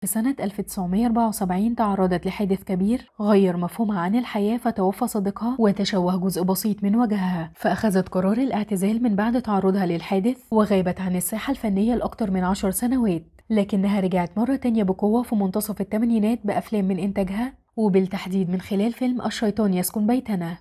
في سنة 1974 تعرضت لحادث كبير غير مفهومها عن الحياة فتوفى صديقها وتشوه جزء بسيط من وجهها فأخذت قرار الاعتزال من بعد تعرضها للحادث وغابت عن الساحة الفنية لأكثر من عشر سنوات لكنها رجعت مرة تانية بقوة في منتصف الثمانينات بأفلام من إنتاجها وبالتحديد من خلال فيلم الشيطان يسكن بيتنا